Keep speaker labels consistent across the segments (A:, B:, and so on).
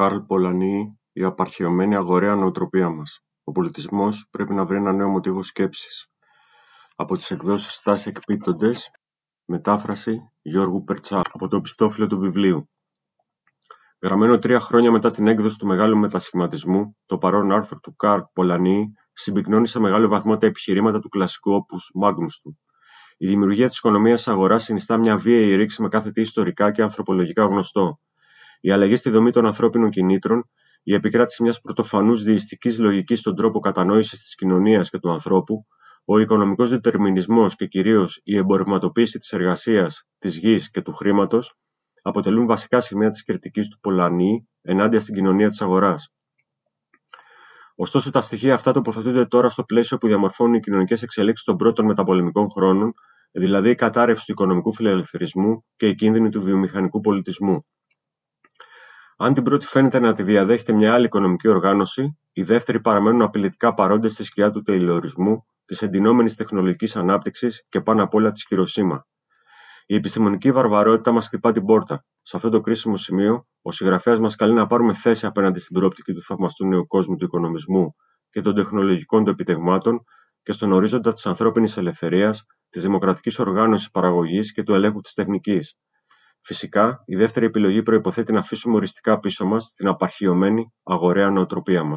A: Καρλ Πολανή, η απαρχαιωμένη αγοραία νοοτροπία μας. Ο πολιτισμός πρέπει να βρει ένα νέο μοτίβο σκέψης. Από τις εκδόσεις «Τάση εκπίπτοντες», μετάφραση Γιώργου Περτσά, από το πιστόφυλλο του βιβλίου. Γραμμένο τρία χρόνια μετά την έκδοση του μεγάλου μετασχηματισμού, το παρόν άρθρο του Καρλ Πολανή συμπυκνώνει σε μεγάλο βαθμό τα επιχειρήματα του κλασικού όπου Μάγνουστου του. Η δημιουργία της οικονομίας αγοράς συνιστά μια βίαιη ρήξη με κάθε τι ιστορικά και ανθρωπολογικά γνωστό. Η αλλαγή στη δομή των ανθρώπινων κινήτρων, η επικράτηση μιας πρωτοφανούς διαιστική λογικής στον τρόπο κατανόησης της κοινωνίας και του ανθρώπου, ο οικονομικός διτερμινισμός και κυρίως η εμπορευματοποίηση της εργασίας, της γης και του χρήματος αποτελούν βασικά σημεία της κριτικής του Πολανή ενάντια στην κοινωνία της αγοράς. Ωστόσο, τα στοιχεία αυτά τοποθετούνται τώρα στο πλαίσιο που διαμορφώνουν οι κοινωνικές εξελίξεις των πρώτων μεταπολεμικών χρόνων, δηλαδή η κατάρρευση του οικονομικού φιλελευθερισμού και η κίνδυνη του βιομηχανικού πολιτισμού, αν την πρώτη φαίνεται να τη διαδέχεται μια άλλη οικονομική οργάνωση, οι δεύτεροι παραμένουν απειλητικά παρόντες στη σκιά του τελειορισμού, της εντυνόμενης τεχνολογικής ανάπτυξης και πάνω απ' όλα της Χειροσύμα. Η επιστημονική βαρβαρότητα μας χτυπά την πόρτα. Σε αυτό το κρίσιμο σημείο, ο συγγραφέας μας καλεί να πάρουμε θέση απέναντι στην προοπτική του θαυμαστού νέου κόσμου του οικονομισμού και των τεχνολογικών του επιτευγμάτων και στον ορίζοντα της ανθρώπινης ελευθερίας, της δημοκρατικής οργάνωσης παραγωγής και του ελέγχου της τεχνικής. Φυσικά, η δεύτερη επιλογή προποθέτει να αφήσουμε οριστικά πίσω μας την απαρχιωμένη, αγοραία νοοτροπία μας.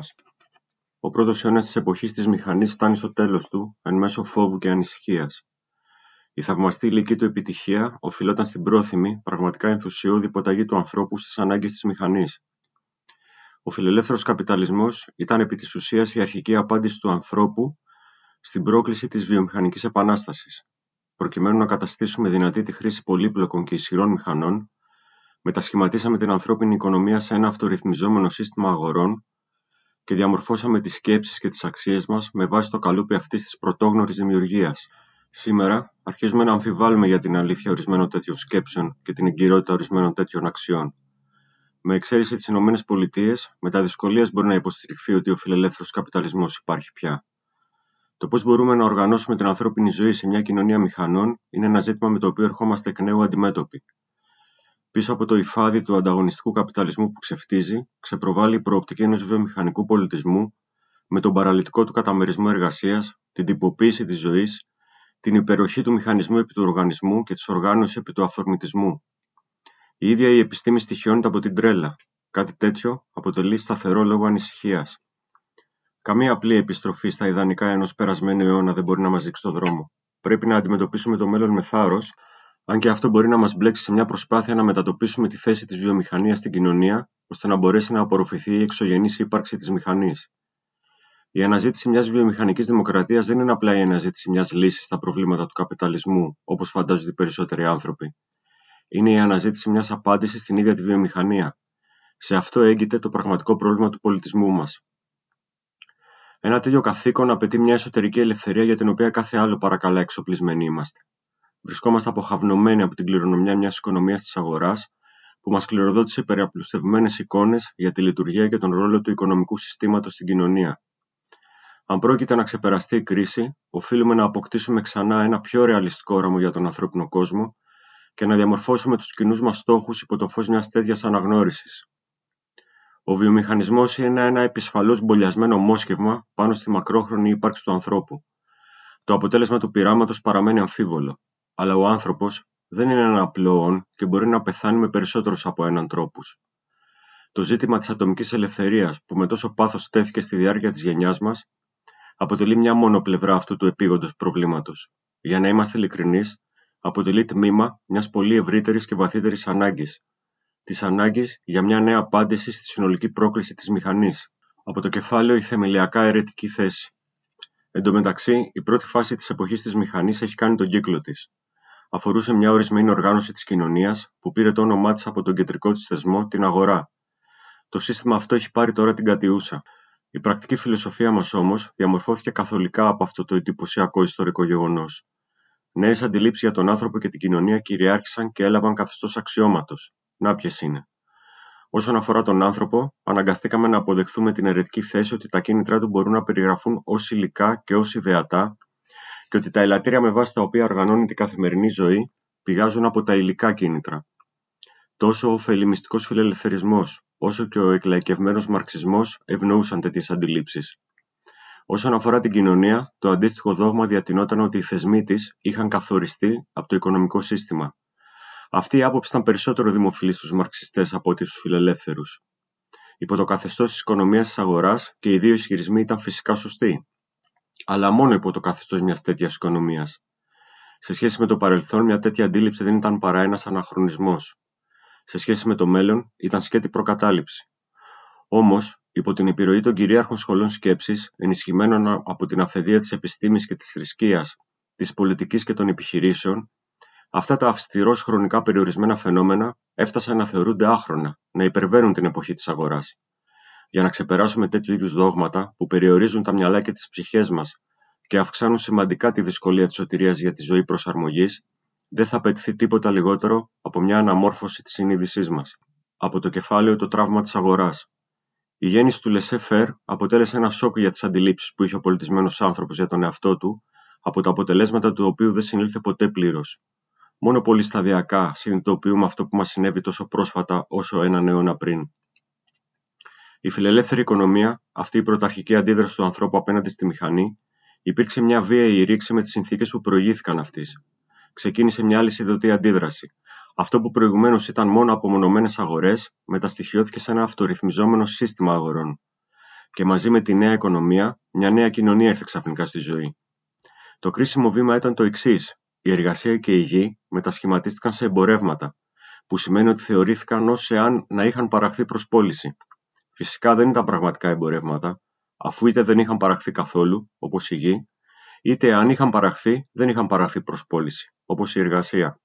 A: Ο πρώτος αιώνας της εποχής της μηχανής φτάνει στο τέλος του, εν μέσω φόβου και ανησυχίας. Η θαυμαστή ηλική του επιτυχία οφειλόταν στην πρόθυμη, πραγματικά ενθουσιώδη υποταγή του ανθρώπου στις ανάγκες της μηχανής. Ο φιλελεύθερος Καπιταλισμός ήταν επί της ουσίας η αρχική απάντηση του ανθρώπου στην πρόκληση της βιομηχανικής επανάστασης προκειμένου να καταστήσουμε δυνατή τη χρήση πολύπλοκων και ισχυρών μηχανών, μετασχηματίσαμε την ανθρώπινη οικονομία σε ένα αυτορυθμιζόμενο σύστημα αγορών και διαμορφώσαμε τις σκέψεις και τις αξίες μας με βάση το καλούπι αυτής της πρωτόγνωρης δημιουργίας. Σήμερα αρχίζουμε να αμφιβάλλουμε για την αλήθεια ορισμένων τέτοιων σκέψεων και την εγκυρότητα ορισμένων τέτοιων αξιών. Με εξαίρεση τις ΗΠΑ, Πολιτείες, με τα δυσκολία μπορεί να υποστηριχθεί ότι ο φιλελεύθερος καπιταλισμός υπάρχει πια. Το πώς μπορούμε να οργανώσουμε την ανθρώπινη ζωή σε μια κοινωνία μηχανών είναι ένα ζήτημα με το οποίο ερχόμαστε εκ νέου αντιμέτωποι. Πίσω από το υφάδι του ανταγωνιστικού καπιταλισμού που ξεφτίζει, ξεπροβάλλει η προοπτική ενός βιομηχανικού πολιτισμού με τον παραλυτικό του καταμερισμό εργασίας, την τυποποίηση της ζωής, την υπεροχή του μηχανισμού επί του οργανισμού και της οργάνωσης επί του αυθορμητισμού. Η ίδια η επιστήμη στοιχειώνεται από την τρέλα. Κάτι τέτοιο αποτελεί σταθερό λόγο ανησυχίας. Καμία απλή επιστροφή στα ιδανικά ενός περασμένου αιώνα δεν μπορεί να μας δείξει το δρόμο. Πρέπει να αντιμετωπίσουμε το μέλλον με θάρρος, αν και αυτό μπορεί να μας μπλέξει σε μια προσπάθεια να μετατοπίσουμε τη θέση της βιομηχανίας στην κοινωνία, ώστε να μπορέσει να απορροφηθεί η εξωγενής ύπαρξη της μηχανής. Η αναζήτηση μιας βιομηχανικής δημοκρατίας δεν είναι απλά η αναζήτηση μιας λύσης στα προβλήματα του καπιταλισμού, όπως φαντάζονται οι περισσότεροι άνθρωποι. Είναι η αναζήτηση μιας απάντησης στην ίδια τη βιομηχανία. Σε αυτό έγκυται το πραγματικό πρόβλημα του πολιτισμού μας. Ένα τέτοιο καθήκον απαιτεί μια εσωτερική ελευθερία για την οποία κάθε άλλο παρακαλά εξοπλισμένοι είμαστε. Βρισκόμαστε αποχαυνομένοι από την κληρονομιά μιας οικονομίας της αγοράς που μας κληροδότησε περιαπλουστευμένε εικόνες για τη λειτουργία και τον ρόλο του οικονομικού συστήματος στην κοινωνία. Αν πρόκειται να ξεπεραστεί η κρίση, οφείλουμε να αποκτήσουμε ξανά ένα πιο ρεαλιστικό όραμα για τον ανθρώπινο κόσμο και να διαμορφώσουμε τους κοινούς μας στόχους υπό το φως μιας τέτοιας αναγνώρισης. Ο βιομηχανισμός είναι ένα επισφαλώς μπολιασμένο μόσχευμα πάνω στη μακρόχρονη ύπαρξη του ανθρώπου. Το αποτέλεσμα του πειράματος παραμένει αμφίβολο, αλλά ο άνθρωπος δεν είναι ένα απλό όν και μπορεί να πεθάνει με περισσότερους από έναν τρόπους. Το ζήτημα της ατομικής ελευθερίας, που με τόσο πάθος τέθηκε στη διάρκεια της γενιάς μας, αποτελεί μια μόνο πλευρά αυτού του επίγοντος προβλήματος. Για να είμαστε ειλικρινείς, αποτελεί τμήμα μιας πολύ ευρύτερης και βαθύτερης ανάγκης της ανάγκης για μια νέα απάντηση στη συνολική πρόκληση της μηχανής, από το κεφάλαιο η θεμελιακά αιρετική θέση. Εν τω μεταξύ, η πρώτη φάση της εποχής της μηχανής έχει κάνει τον κύκλο της. Αφορούσε μια ορισμένη οργάνωση της κοινωνίας που πήρε το όνομά της από τον κεντρικό της θεσμό, την αγορά. Το σύστημα αυτό έχει πάρει τώρα την κατιούσα. Η πρακτική φιλοσοφία μας όμως διαμορφώθηκε καθολικά από αυτό το εντυπωσιακό ιστορικό γεγονός. Νέες αντιλήψεις για τον άνθρωπο και την κοινωνία κυριάρχησαν και έλαβαν καθεστώς αξιώματος. Να ποιες είναι. Όσον αφορά τον άνθρωπο, αναγκαστήκαμε να αποδεχθούμε την αιρετική θέση ότι τα κίνητρά του μπορούν να περιγραφούν ως υλικά και ως ιδεατά και ότι τα ελαττήρια με βάση τα οποία οργανώνεται η καθημερινή ζωή πηγάζουν από τα υλικά κίνητρα. Τόσο ο φελημιστικός φιλελευθερισμός, όσο και ο εκλαϊκευμένος μαρξισμός ευνοούσαν τέτοιες αντιλήψεις. Όσον αφορά την κοινωνία, το αντίστοιχο δόγμα διατηνόταν ότι οι θεσμοί της είχαν καθοριστεί από το οικονομικό σύστημα, αυτή η άποψη ήταν περισσότερο δημοφιλής στους μαρξιστές από ότι στους φιλελεύθερους. Υπό το καθεστώς της οικονομίας της αγοράς και οι δύο ισχυρισμοί ήταν φυσικά σωστοί. Αλλά μόνο υπό το καθεστώς μιας τέτοιας οικονομίας. Σε σχέση με το παρελθόν, μια τέτοια αντίληψη δεν ήταν παρά ένας αναχρονισμός. Σε σχέση με το μέλλον, ήταν σκέτη προκατάληψη. Όμως, υπό την επιρροή των κυρίαρχων σχολών σκέψης, ενισχυμένων από την αυθεδία της επιστήμης και της θρησκείας, της πολιτικής και των επιχειρήσεων, Αυτά τα αυστηρώ χρονικά περιορισμένα φαινόμενα έφτασαν να θεωρούνται άχρονα, να υπερβαίνουν την εποχή της αγοράς. Για να ξεπεράσουμε τέτοιου είδους δόγματα που περιορίζουν τα μυαλά και τις ψυχές μας και αυξάνουν σημαντικά τη δυσκολία της σωτηρίας για τη ζωή προσαρμογής, δεν θα απαιτηθεί τίποτα λιγότερο από μια αναμόρφωση της συνείδησής μας, Από το κεφάλαιο το τραύμα της αγοράς. Η γέννηση του Λεσέ Φερ αποτέλεσε ένα σοκ για τις αντιλήψεις που είχε ο πολιτισμένος άνθρωπος για τον εαυτό του, από τα αποτελέσματα του οποίου δεν συνήλθε ποτέ πλήρως. Μόνο πολύ σταδιακά συνειδητοποιούμε αυτό που μας συνέβη τόσο πρόσφατα όσο έναν αιώνα πριν. Η φιλελεύθερη οικονομία, αυτή η πρωταρχική αντίδραση του ανθρώπου απέναντι στη μηχανή, υπήρξε μια βία ή ρήξη με τις συνθήκες που προηγήθηκαν αυτής. Ξεκίνησε μια άλλη συνδοτή αντίδραση. Αυτό που προηγουμένως ήταν μόνο απομονωμένες αγορές, μεταστοιχειώθηκε σε ένα αυτορυθμιζόμενο σύστημα αγορών. Και μαζί με τη νέα οικονομία, μια νέα κοινωνία έρθε ξαφνικά στη ζωή. Το κρίσιμο βήμα ήταν το εξής: η εργασία και η γη μετασχηματίστηκαν σε εμπορεύματα, που σημαίνει ότι θεωρήθηκαν ως εάν να είχαν παραχθεί προσπόληση. πώληση. Φυσικά δεν ήταν πραγματικά εμπορεύματα, αφού είτε δεν είχαν παραχθεί καθόλου, όπως η γη, είτε αν είχαν παραχθεί, δεν είχαν παραχθεί προσπόληση, πώληση, όπως η εργασία.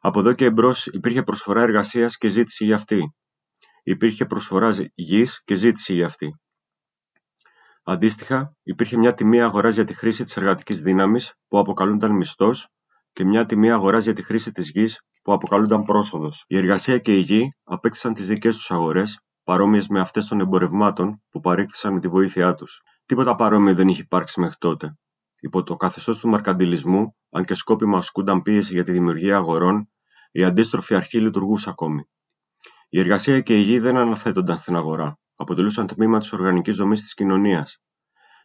A: Από εδώ και εμπρός υπήρχε προσφορά εργασίας και ζήτηση για αυτή. Υπήρχε προσφορά γης και ζήτηση για αυτή. Αντίστοιχα, υπήρχε μια τιμή αγοράς για τη χρήση της εργατικής δύναμης, που αποκαλούνταν μισθός, και μια τιμή αγοράς για τη χρήση της γης, που αποκαλούνταν πρόσοδος. Η εργασία και η γη απέκτησαν τις δικές τους αγορές, παρόμοιες με αυτές των εμπορευμάτων που παρέκτησαν με τη βοήθειά τους. Τίποτα παρόμοιο δεν είχε υπάρξει μέχρι τότε. Υπό το καθεστώς του μαρκαντιλισμού, αν και σκόπιμα ασκούνταν πίεση για τη δημιουργία αγορών, η αντίστροφη αρχή λειτουργούσε ακόμη. Η εργασία και η γη δεν αναθέτονταν στην αγορά αποτελούσαν τμήμα της Οργανικής δομής της κοινωνίας.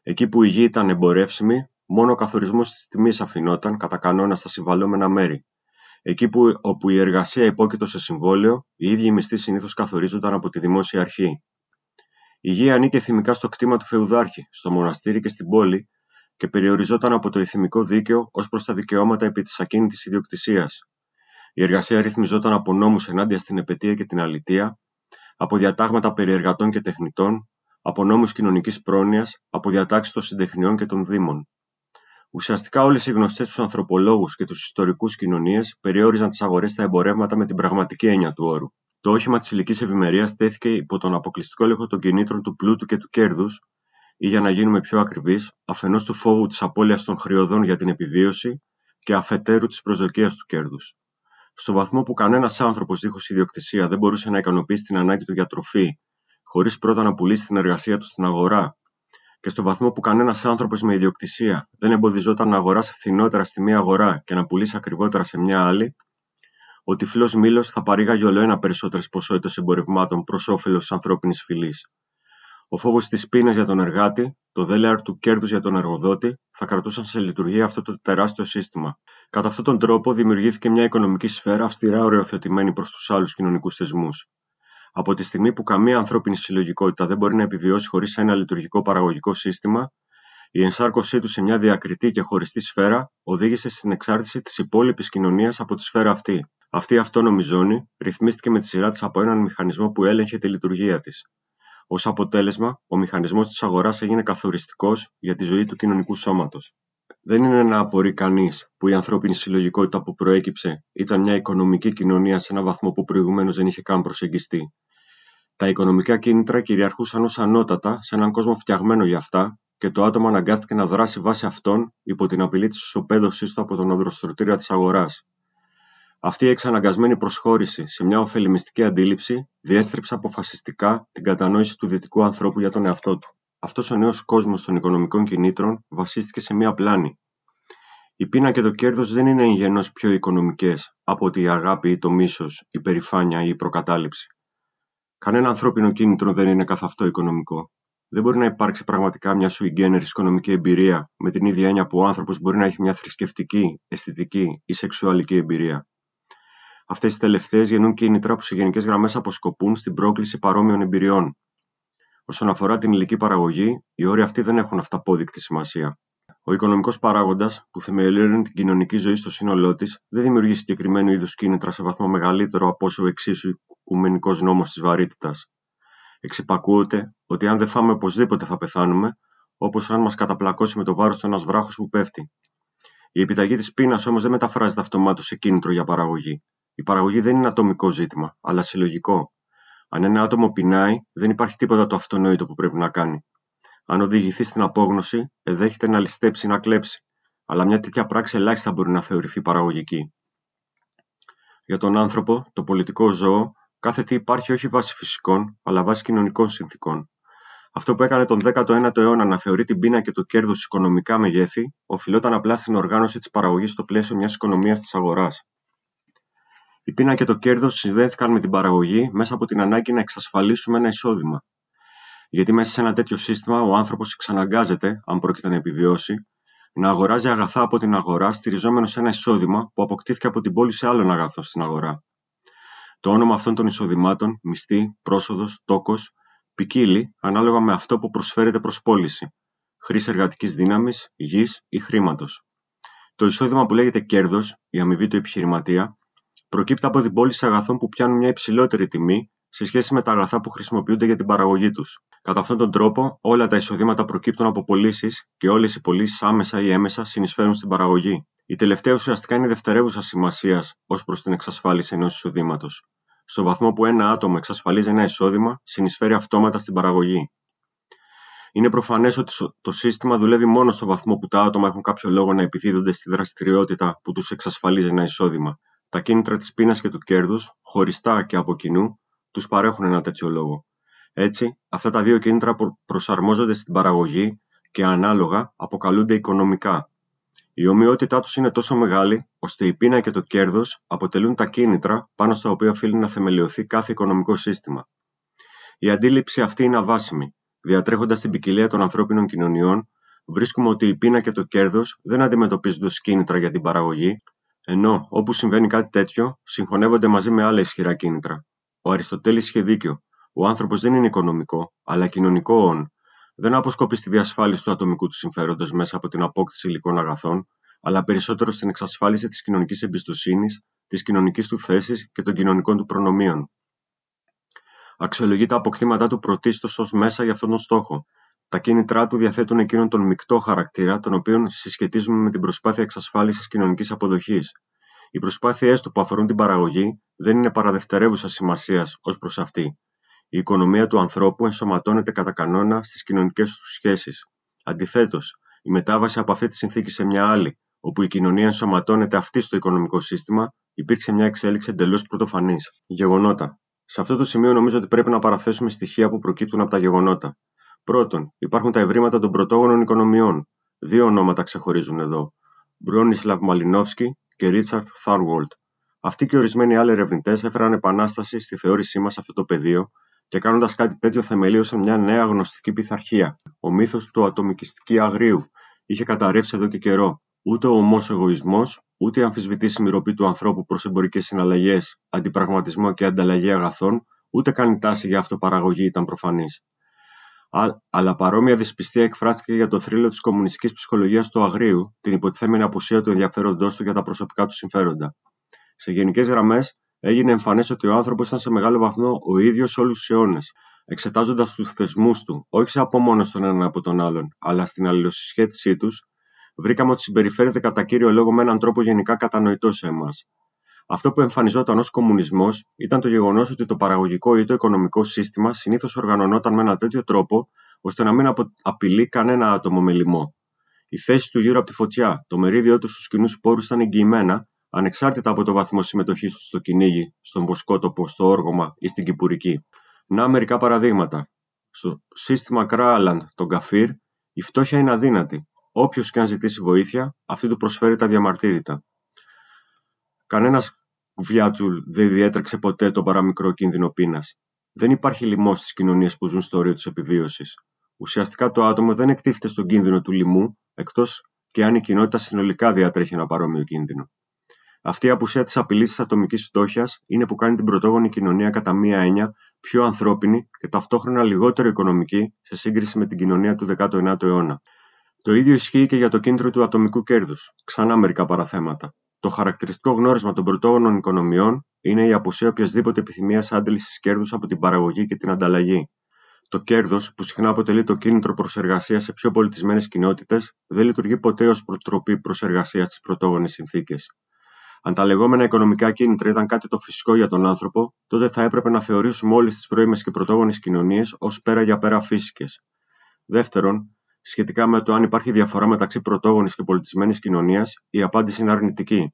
A: Εκεί που η γη ήταν εμπορεύσιμη, μόνο ο καθορισμός της τιμής αφινόταν κατά κανόνα στα συμβαλόμενα μέρη. Εκεί που, όπου η εργασία υπόκειτο σε συμβόλαιο, οι ίδιοι μισθοί συνήθως καθορίζονταν από τη δημόσια αρχή. Η γη ανήκε θυμικά στο κτήμα του Φεουδάρχη, στο μοναστήρι και στην πόλη και περιοριζόταν από το ηθιμικό δίκαιο ως προς τα δικαιώματα επί της ακίνητης ιδιοκτησίας. Η εργασία ρυθμιζόταν από νόμους ενάντια στην επαιτία και την αλητεία, από διατάγματα περιεργατών και τεχνητών, από νόμους κοινωνικής πρόνοιας, από διατάξεις των συντεχνιών και των δήμων. Ουσιαστικά όλες οι γνωστές τους ανθρωπολόγους και τους ιστορικούς κοινωνίες, περιόριζαν τις αγορές στα εμπορεύματα με την πραγματική έννοια του όρου. Το όχημα της ηλικής ευημερίας τέθηκε υπό τον αποκλειστικό έλεγχο των κινήτρων του πλούτου και του κέρδους, ή για να γίνουμε πιο ακριβείς, αφενός του φόβου της απώλειας των χρειοδών για την επιβίωση και αφετέρου της προσδοκίας του κέρδους στο βαθμό που κανένας άνθρωπος δίχως ιδιοκτησία δεν μπορούσε να ικανοποιήσει την ανάγκη του για τροφή, χωρίς πρώτα να πουλήσει την εργασία του στην αγορά, και στο βαθμό που κανένας άνθρωπος με ιδιοκτησία δεν εμποδιζόταν να αγοράσει φθηνότερα στη μία αγορά και να πουλήσει ακριβότερα σε μια άλλη, ο τυφλός μήλος θα παρήγαγε ολοένα περισσότερες ποσότητες εμπορευμάτων προς όφελος της ανθρώπινης φυλής. Ο φόβος της πείνας για τον εργάτη, το δέλεαρ του κέρδους για τον εργοδότη, θα κρατούσαν σε λειτουργία αυτό το τεράστιο σύστημα. Κατά αυτόν τον τρόπο δημιουργήθηκε μια οικονομική σφαίρα αυστηρά οριοθετημένη προς τους άλλους κοινωνικούς θεσμούς. Από τη στιγμή που καμία ανθρώπινη συλλογικότητα δεν μπορεί να επιβιώσει χωρίς ένα λειτουργικό παραγωγικό σύστημα, η ενσάρκωσή του σε μια διακριτή και χωριστή σφαίρα οδήγησε στην εξάρτηση της υπόλοιπης κοινωνίας από τη σφαίρα αυτή. Αυτή η αυτόνομη ζώνη ρυθμίστηκε με τη σειρά της από έναν μηχανισμό που έλεγχε τη λειτουργία της. Ως αποτέλεσμα, ο μηχανισμός της αγοράς έγινε καθοριστικός για τη ζωή του κοινωνικού σώματος. Δεν είναι να απορρεί κανείς που η ανθρώπινη συλλογικότητα που προέκυψε ήταν μια οικονομική κοινωνία σε έναν βαθμό που προηγουμένως δεν είχε καν προσεγγιστεί. Τα οικονομικά κίνητρα κυριαρχούσαν ως ανώτατα σε έναν κόσμο φτιαγμένο για αυτά και το άτομο αναγκάστηκε να δράσει βάσει αυτών υπό την απειλή της ισοπαίδωσή του από τον αδροστρωτήρα της αγοράς, αυτή η εξαναγκασμένη προσχώρηση σε μια ωφελημιστική αντίληψη διέστρεψε αποφασιστικά την κατανόηση του δυτικού ανθρώπου για τον εαυτό του. Αυτός ο νέος κόσμος των οικονομικών κινήτρων βασίστηκε σε μια πλάνη. Η πείνα και το κέρδος δεν είναι γενό πιο οικονομικές από ότι η αγάπη ή το μίσος, η περηφάνεια ή η προκατάληψη. Κανένα ανθρώπινο κίνητρο δεν είναι καθ' αυτό οικονομικό. Δεν μπορεί να υπάρξει πραγματικά μια σου οικονομική εμπειρία με την ίδια έννοια που ο άνθρωπος μπορεί να έχει μια θρησκευτική, αισθητική ή σεξουαλική εμπειρία. Αυτές οι τελευταίες γεννούν κίνητρα που σε γενικές γραμμές αποσκοπούν στην πρόκληση παρόμοιων εμπειριών. Όσον αφορά την υλική παραγωγή, οι όροι αυτοί δεν έχουν αυταπόδεικτη σημασία. Ο οικονομικός παράγοντας, που θεμελιώνει την κοινωνική ζωή στο σύνολό της, δεν δημιουργεί συγκεκριμένου είδους κίνητρα σε βαθμό μεγαλύτερο από όσο εξίσου οικουμενικός νόμος της βαρύτητας. Εξυπακούεται ότι αν δεν φάμε οπωσδήποτε θα πεθάνουμε, όπως αν μας καταπλακώσει με το βάρος του ένας βράχος που πέφτει. Η επιταγή της πείνας όμως δεν μεταφράζεται αυτομάτως σε κίνητρο για παραγωγή. Η παραγωγή δεν είναι ατομικό ζήτημα, αλλά συλλογικό. Αν ένα άτομο πεινάει, δεν υπάρχει τίποτα το αυτονόητο που πρέπει να κάνει. Αν οδηγηθεί στην απόγνωση, εδέχεται να ληστέψει ή να κλέψει. Αλλά μια τέτοια πράξη ελάχιστα μπορεί να θεωρηθεί παραγωγική. Για τον άνθρωπο, το πολιτικό ζώο, κάθε τι υπάρχει όχι βάσει φυσικών, αλλά βάσει κοινωνικών συνθήκων. Αυτό που έκανε τον 19ο αιώνα να θεωρεί την πείνα και το κέρδος οικονομικά μεγέθη, οφειλόταν απλά στην οργάνωση της παραγωγής στο πλαίσιο μιας οικονομίας της αγοράς. Η πείνα και το κέρδος συνδέθηκαν με την παραγωγή μέσα από την ανάγκη να εξασφαλίσουμε ένα εισόδημα. Γιατί μέσα σε ένα τέτοιο σύστημα ο άνθρωπος εξαναγκάζεται, αν πρόκειται να επιβιώσει, να αγοράζει αγαθά από την αγορά στηριζόμενο σε ένα εισόδημα που αποκτήθηκε από την πώληση άλλων αγαθών στην αγορά. Το όνομα αυτών των εισοδημάτων, μισθή, πρόσοδος, τόκος, ποικίλει ανάλογα με αυτό που προσφέρεται προς πώληση, χρήση εργατικής δύναμης, γης ή χρήματος. Το εισόδημα που λέγεται κέρδος, η αμοιβή του επιχειρηματία, προκύπτει από την πώληση αγαθών που πιάνουν μια υψηλότερη τιμή σε σχέση με τα αγαθά που χρησιμοποιούνται για την παραγωγή τους. Κατά αυτόν τον τρόπο, όλα τα εισοδήματα προκύπτουν από πωλήσεις και όλες οι πωλήσεις άμεσα ή έμεσα συνεισφέρουν στην παραγωγή. Η τελευταία ουσιαστικά είναι δευτερεύουσα σημασίας ως προς την εξασφάλιση ενός εισοδήματος. Στο βαθμό που ένα άτομο εξασφαλίζει ένα εισόδημα, συνεισφέρει αυτόματα στην παραγωγή. Είναι προφανές ότι το σύστημα δουλεύει μόνο στο βαθμό που τα άτομα έχουν κάποιο λόγο να επιδίδονται στη δραστηριότητα που τους εξασφαλίζει ένα εισόδημα, τα κίνητρα της πείνας και του κέρδους, χωριστά και από κοινού, τους παρέχουν ένα τέτοιο λόγο. Έτσι, αυτά τα δύο κίνητρα προσαρμόζονται στην παραγωγή και ανάλογα αποκαλούνται οικονομικά. Η ομοιότητά τους είναι τόσο μεγάλη, ώστε η πείνα και το κέρδος αποτελούν τα κίνητρα πάνω στα οποία οφείλει να θεμελιωθεί κάθε οικονομικό σύστημα. Η αντίληψη αυτή είναι αβάσιμη. Διατρέχοντας την ποικιλία των ανθρώπινων κοινωνιών, βρίσκουμε ότι η πείνα και το κέρδος δεν αντιμετωπίζονται ως κίνητρα για την παραγωγή, ενώ, όπου συμβαίνει κάτι τέτοιο, συγχωνεύονται μαζί με άλλα ισχυρά κίνητρα. Ο Αριστοτέλης είχε δίκιο. Ο άνθρωπος δεν είναι οικονομικό, αλλά κοινωνικό όν. Δεν αποσκοπεί στη διασφάλιση του ατομικού του συμφέροντος μέσα από την απόκτηση υλικών αγαθών, αλλά περισσότερο στην εξασφάλιση της κοινωνικής εμπιστοσύνης, της κοινωνικής του θέσης και των κοινωνικών του προνομίων. Αξιολογεί τα αποκτήματά του πρωτίστως ως μέσα για αυτόν τον στόχο, τα κίνητρά του διαθέτουν εκείνον τον μεικτό χαρακτήρα, τον οποίον συσχετίζουμε με την προσπάθεια εξασφάλισης κοινωνικής αποδοχής. Οι προσπάθειές του που αφορούν την παραγωγή δεν είναι παραδευτερεύουσα σημασίας ως προς αυτή. Η οικονομία του ανθρώπου ενσωματώνεται κατά κανόνα στις κοινωνικές του σχέσεις. Αντιθέτως, η μετάβαση από αυτή τη συνθήκη σε μια άλλη, όπου η κοινωνία ενσωματώνεται αυτή στο οικονομικό σύστημα, υπήρξε μια εξέλιξη εντελώς πρωτοφανής. Γεγονότα. Σε αυτό το σημείο νομίζω ότι πρέπει να παραθέσουμε στοιχεία που προκύπτουν από τα γεγονότα. Πρώτον, υπάρχουν τα ευρήματα των πρωτόγονων οικονομιών. Δύο ονόματα ξεχωρίζουν εδώ. Μπρόνισλαβ Μαλινόφσκι και Ρίτσαρτ Θάρουολτ. Αυτοί και ορισμένοι άλλοι ερευνητές έφεραν επανάσταση στη θεώρησή μας αυτό το πεδίο και κάνοντας κάτι τέτοιο θεμελίωσαν μια νέα γνωστική πειθαρχία. Ο μύθος του ατομικιστική αγρίου είχε καταρρεύσει εδώ και καιρό. Ούτε ο ομός εγωισμός, ούτε η αμφισβητήσιμη ροπή του ανθρώπου προς εμπορικές συναλλαγές, αντιπραγματισμό και ανταλλαγή αγαθών, ούτε καν η τάση για αυτοπαραγωγή ήταν προφανής αλλά παρόμοια δυσπιστία εκφράστηκε για το θρύλο της κομμουνιστικής ψυχολογίας του Αγρίου, την υποτιθέμενη απουσία του ενδιαφέροντός του για τα προσωπικά του συμφέροντα. Σε γενικές γραμμές, έγινε εμφανές ότι ο άνθρωπος ήταν σε μεγάλο βαθμό ο ίδιος όλους του αιώνες, εξετάζοντας τους θεσμούς του, όχι σε απομόνωση τον έναν από τον άλλον, αλλά στην αλληλοσυσχέτησή τους, βρήκαμε ότι συμπεριφέρεται κατά κύριο λόγο με έναν τρόπο γενικά κατανοητό σε εμάς, αυτό που εμφανιζόταν ως κομμουνισμός ήταν το γεγονός ότι το παραγωγικό ή το οικονομικό σύστημα συνήθως οργανωνόταν με ένα τέτοιο τρόπο ώστε να μην απειλεί κανένα άτομο με λοιμό. Η θέση του γύρω από τη φωτιά, το μερίδιό του στους κοινούς πόρου ήταν εγγυημένα, ανεξάρτητα από το βαθμό συμμετοχής τους στο κυνήγι, στον βοσκότοπο, στο όργωμα ή στην κυπουρική. Να μερικά παραδείγματα. Στο σύστημα Κράαλαντ, τον Καφίρ, η φτώχεια είναι αδύνατη. Όποιος και αν ζητήσει βοήθεια, αυτή του προσφέρει τα διαμαρτύρητα. Κανένας ο του δεν διέτρεξε ποτέ τον παραμικρό κίνδυνο πείνας. Δεν υπάρχει λοιμός στις κοινωνίες που ζουν στο όριο της επιβίωσης. Ουσιαστικά το άτομο δεν εκτίθεται στον κίνδυνο του λοιμού, εκτός και αν η κοινότητα συνολικά διατρέχει ένα παρόμοιο κίνδυνο. Αυτή η απουσία της απειλής της ατομικής φτώχειας είναι που κάνει την πρωτόγονη κοινωνία κατά μία έννοια πιο ανθρώπινη και ταυτόχρονα λιγότερο οικονομική σε σύγκριση με την κοινωνία του 19ου αιώνα. Το ίδιο ισχύει και για το κίνδυνο του ατομικού κέρδους, ξανά μερικά παραθέματα. Το χαρακτηριστικό γνώρισμα των πρωτόγονων οικονομιών είναι η απουσία οποιασδήποτε επιθυμίας άντλησης κέρδους από την παραγωγή και την ανταλλαγή. Το κέρδος, που συχνά αποτελεί το κίνητρο προσεργασίας σε πιο πολιτισμένες κοινότητες, δεν λειτουργεί ποτέ ως προτροπή προσεργασίας στις πρωτόγονες συνθήκες. Αν τα λεγόμενα οικονομικά κίνητρα ήταν κάτι το φυσικό για τον άνθρωπο, τότε θα έπρεπε να θεωρήσουμε όλες τις πρώιμες και πρωτόγονες κοινωνίες ως πέρα για πέρα φύσικες. Δεύτερον, σχετικά με το αν υπάρχει διαφορά μεταξύ πρωτόγονης και πολιτισμένης κοινωνίας, η απάντηση είναι αρνητική.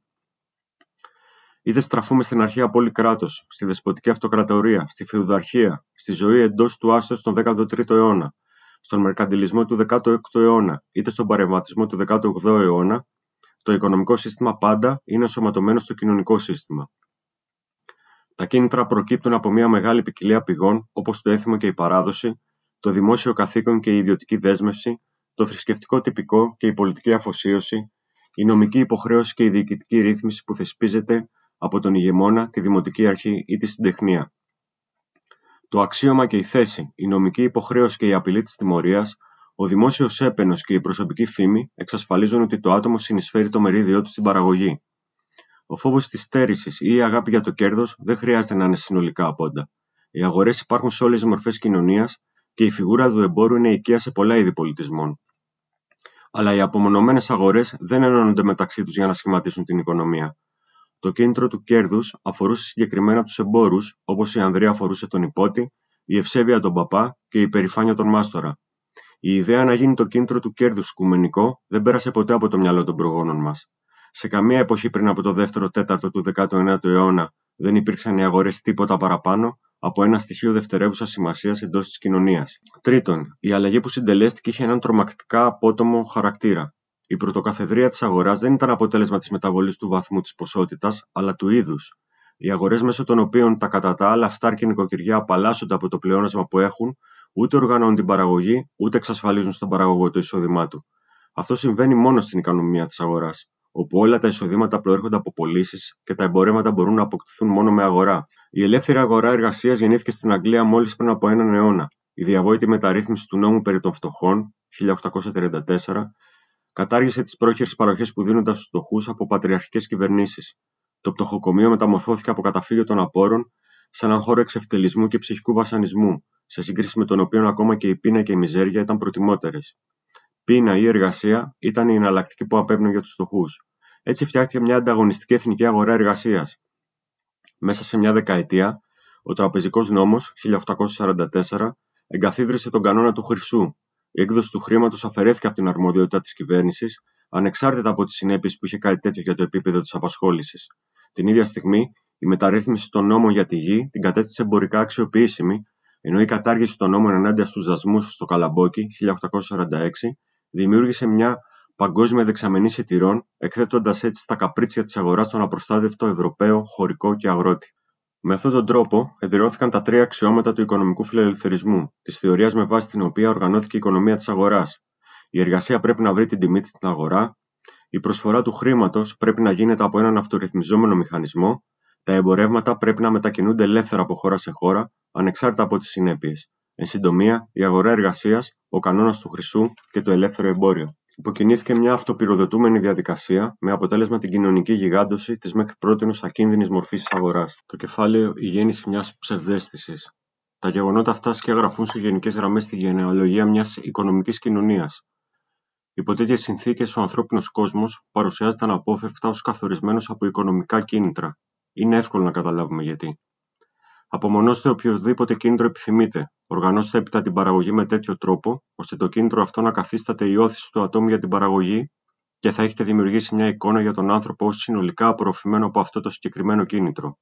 A: Είτε στραφούμε στην αρχαία πόλη κράτος, στη δεσποτική αυτοκρατορία, στη φεουδαρχία, στη ζωή εντός του άστρου στον 13ο αιώνα, στον μερκαντιλισμό του 16ου αιώνα, είτε στον παρεμβατισμό του 18ου αιώνα, το οικονομικό σύστημα πάντα είναι ενσωματωμένο στο κοινωνικό σύστημα. Τα κίνητρα προκύπτουν από μια μεγάλη ποικιλία πηγών, όπως το έθιμο και η παράδοση, το δημόσιο καθήκον και η ιδιωτική δέσμευση, το θρησκευτικό τυπικό και η πολιτική αφοσίωση, η νομική υποχρέωση και η διοικητική ρύθμιση που θεσπίζεται από τον ηγεμόνα, τη δημοτική αρχή ή τη συντεχνία. Το αξίωμα και η θέση, η νομική υποχρέωση και η απειλή της τιμωρίας, ο δημόσιος έπαινος και η προσωπική φήμη εξασφαλίζουν ότι το άτομο συνεισφέρει το μερίδιό του στην παραγωγή. Ο φόβος της στέρησης ή η αγάπη για το κέρδος δεν χρειάζεται να είναι συνολικά απόντα. Οι αγορές υπάρχουν σε όλες τις μορφές κοινωνίας και η φιγούρα του εμπόρου είναι οικεία σε πολλά είδη πολιτισμών. Αλλά οι απομονωμένες αγορές δεν ενώνονται μεταξύ τους για να σχηματίσουν την οικονομία. Το κίνητρο του κέρδους αφορούσε συγκεκριμένα τους εμπόρους, όπως η Ανδρία αφορούσε τον υπότη, η ευσέβεια τον παπά και η περηφάνεια τον μάστορα. Η ιδέα να γίνει το κίνητρο του κέρδους σκουμενικό δεν πέρασε ποτέ από το μυαλό των προγόνων μας. Σε καμία εποχή πριν από το 2ο-4ο του 19ου αιώνα δεν υπήρξαν οι αγορές τίποτα παραπάνω από ένα στοιχείο δευτερεύουσας σημασίας εντός της κοινωνίας. Τρίτον, η αλλαγή που συντελέστηκε είχε έναν τρομακτικά απότομο χαρακτήρα. Η πρωτοκαθεδρία της αγοράς δεν ήταν αποτέλεσμα της μεταβολής του βαθμού της ποσότητας, αλλά του είδους. Οι αγορές μέσω των οποίων τα κατά τα άλλα και νοικοκυριά απαλλάσσονται από το πλεόνασμα που έχουν, ούτε οργανώνουν την παραγωγή, ούτε εξασφαλίζουν στον παραγωγό το εισόδημά του. Αυτό συμβαίνει μόνο στην οικονομία της αγοράς όπου όλα τα εισοδήματα προέρχονται από πωλήσεις και τα εμπορέματα μπορούν να αποκτηθούν μόνο με αγορά. Η ελεύθερη αγορά εργασίας γεννήθηκε στην Αγγλία μόλις πριν από έναν αιώνα. Η διαβόητη μεταρρύθμιση του νόμου περί των φτωχών, 1834, κατάργησε τις πρόχειρες παροχές που δίνονταν στους φτωχούς από πατριαρχικές κυβερνήσεις. Το πτωχοκομείο μεταμορφώθηκε από καταφύγιο των απόρων σε έναν χώρο εξευτελισμού και ψυχικού βασανισμού, σε σύγκριση με τον οποίο ακόμα και η πείνα και η μιζέρια ήταν προτιμότερες πείνα ή εργασία ήταν η εναλλακτική που απέπνεε για τους φτωχούς. Έτσι φτιάχτηκε μια ανταγωνιστική εθνική αγορά εργασίας. Μέσα σε μια δεκαετία, ο Τραπεζικός Νόμος 1844 εγκαθίδρυσε τον κανόνα του χρυσού. Η έκδοση του χρήματος αφαιρέθηκε από την αρμοδιότητα της κυβέρνησης, ανεξάρτητα από τις συνέπειες που είχε κάτι τέτοιο για το επίπεδο της απασχόλησης. Την ίδια στιγμή, η μεταρρύθμιση των νόμων για τη γη την κατέστησε εμπορικά αξιοποιήσιμη, ενώ η κατάργηση των νόμων ενάντια στους δασμούς στο Καλαμπόκι 1846 δημιούργησε μια παγκόσμια δεξαμενή σιτηρών, εκθέτοντας έτσι τα καπρίτσια της αγοράς στον απροστάτευτο Ευρωπαίο χωρικό και αγρότη. Με αυτόν τον τρόπο, εδραιώθηκαν τα τρία αξιώματα του οικονομικού φιλελευθερισμού, της θεωρίας με βάση την οποία οργανώθηκε η οικονομία της αγοράς. Η εργασία πρέπει να βρει την τιμή της στην αγορά, η προσφορά του χρήματος πρέπει να γίνεται από έναν αυτορυθμιζόμενο μηχανισμό, τα εμπορεύματα πρέπει να μετακινούνται ελεύθερα από χώρα σε χώρα, ανεξάρτητα από τις συνέπειες. Εν συντομία, η αγορά εργασίας, ο κανόνας του χρυσού και το ελεύθερο εμπόριο. Υποκινήθηκε μια αυτοπυροδοτούμενη διαδικασία με αποτέλεσμα την κοινωνική γιγάντωση της μέχρι πρώτη ακίνδυνης μορφής της αγοράς. Το κεφάλαιο Η γέννηση μιας ψευδέστησης. Τα γεγονότα αυτά σκιαγραφούν σε γενικές γραμμές τη γενεολογία μιας οικονομικής κοινωνίας. Υπό τέτοιες συνθήκες, ο ανθρώπινος κόσμος παρουσιάζεται αναπόφευκτα ως καθορισμένος από οικονομικά κίνητρα. Είναι εύκολο να καταλάβουμε γιατί. Απομονώστε οποιοδήποτε κίνητρο επιθυμείτε. Οργανώστε έπειτα την παραγωγή με τέτοιο τρόπο, ώστε το κίνητρο αυτό να καθίσταται η όθηση του ατόμου για την παραγωγή και θα έχετε δημιουργήσει μια εικόνα για τον άνθρωπο ως συνολικά απορροφημένο από αυτό το συγκεκριμένο κίνητρο.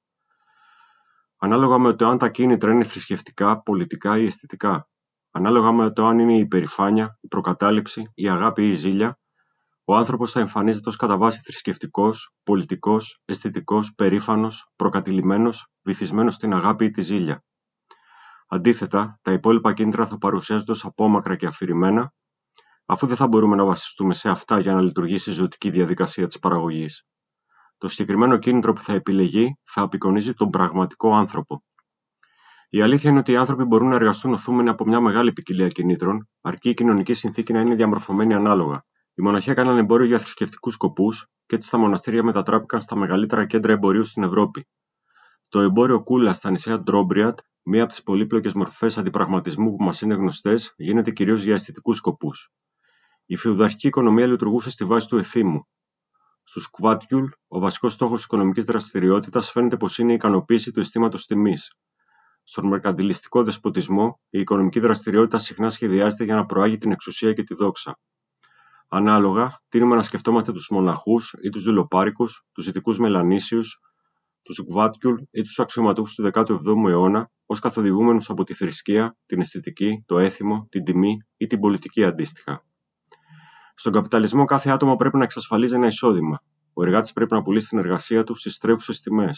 A: Ανάλογα με το αν τα κίνητρα είναι θρησκευτικά, πολιτικά ή αισθητικά. Ανάλογα με το αν είναι η υπερηφάνεια, η προκατάληψη, η αγάπη ή η ζήλια, ο άνθρωπος θα εμφανίζεται ως κατά βάση θρησκευτικός, πολιτικός, αισθητικός, περήφανος, προκατηλημένος, βυθισμένος στην αγάπη ή τη ζήλια. Αντίθετα, τα υπόλοιπα κίνητρα θα παρουσιάζονται ως απόμακρα και αφηρημένα, αφού δεν θα μπορούμε να βασιστούμε σε αυτά για να λειτουργήσει η ζωτική διαδικασία της παραγωγής. Το συγκεκριμένο κίνητρο που θα επιλεγεί θα απεικονίζει τον πραγματικό άνθρωπο. Η αλήθεια είναι ότι οι άνθρωποι μπορούν να εργαστούν οθούμενοι από μια μεγάλη ποικιλία κινήτρων, αρκεί η κοινωνική συνθήκη να είναι διαμορφωμένη ανάλογα. Η μοναχοί έκαναν εμπόριο για θρησκευτικούς σκοπούς και έτσι τα μοναστήρια μετατράπηκαν στα μεγαλύτερα κέντρα εμπορίου στην Ευρώπη. Το εμπόριο κούλα στα νησιά Ντρόμπριατ, μία από τις πολύπλοκες μορφές αντιπραγματισμού που μας είναι γνωστές, γίνεται κυρίως για αισθητικούς σκοπούς. Η φεουδαρχική οικονομία λειτουργούσε στη βάση του εθήμου. Στους Κουβάτιουλ, ο βασικός στόχος της οικονομικής δραστηριότητας φαίνεται πως είναι η ικανοποίηση του αισθήματος τιμής. Στον μερκαντιλιστικό δεσποτισμό, η οικονομική δραστηριότητα συχνά σχεδιάζεται για να προάγει την εξουσία και τη δόξα. Ανάλογα, τείνουμε να σκεφτόμαστε τους μοναχούς ή τους δουλοπάρικους, του ειδικού μελανίσιους, του γκουβάτκιουλ ή τους αξιωματούχους του 17ου αιώνα ως καθοδηγούμενους από τη θρησκεία, την αισθητική, το έθιμο, την τιμή ή την πολιτική αντίστοιχα. Στον καπιταλισμό, κάθε άτομο πρέπει να εξασφαλίζει ένα εισόδημα. Ο εργάτης πρέπει να πουλήσει την εργασία του στις τρέχουσες τιμές.